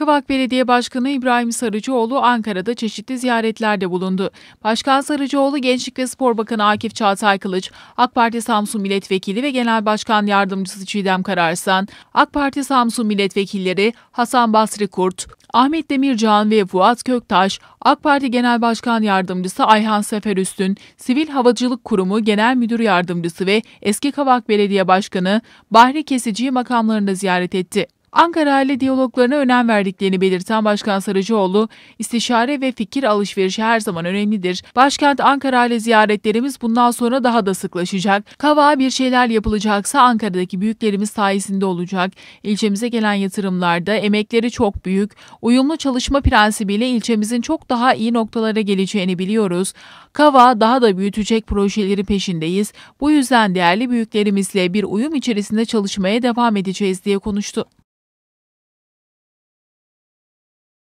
Kıvak Belediye Başkanı İbrahim Sarıcıoğlu Ankara'da çeşitli ziyaretlerde bulundu. Başkan Sarıcıoğlu Gençlik ve Spor Bakanı Akif Çağatay Kılıç, AK Parti Samsun Milletvekili ve Genel Başkan Yardımcısı Çiğdem Kararsan, AK Parti Samsun Milletvekilleri Hasan Basri Kurt, Ahmet Demircan ve Fuat Köktaş, AK Parti Genel Başkan Yardımcısı Ayhan Sefer Üstün, Sivil Havacılık Kurumu Genel Müdür Yardımcısı ve eski Kavak Belediye Başkanı Bahri Kesici'yi makamlarında ziyaret etti. Ankara ile diyaloglarına önem verdiklerini belirten Başkan Sarıcıoğlu, istişare ve fikir alışverişi her zaman önemlidir. Başkent Ankara ile ziyaretlerimiz bundan sonra daha da sıklaşacak. Kavağa bir şeyler yapılacaksa Ankara'daki büyüklerimiz sayesinde olacak. İlçemize gelen yatırımlarda emekleri çok büyük. Uyumlu çalışma prensibiyle ilçemizin çok daha iyi noktalara geleceğini biliyoruz. Kava daha da büyütecek projeleri peşindeyiz. Bu yüzden değerli büyüklerimizle bir uyum içerisinde çalışmaya devam edeceğiz diye konuştu.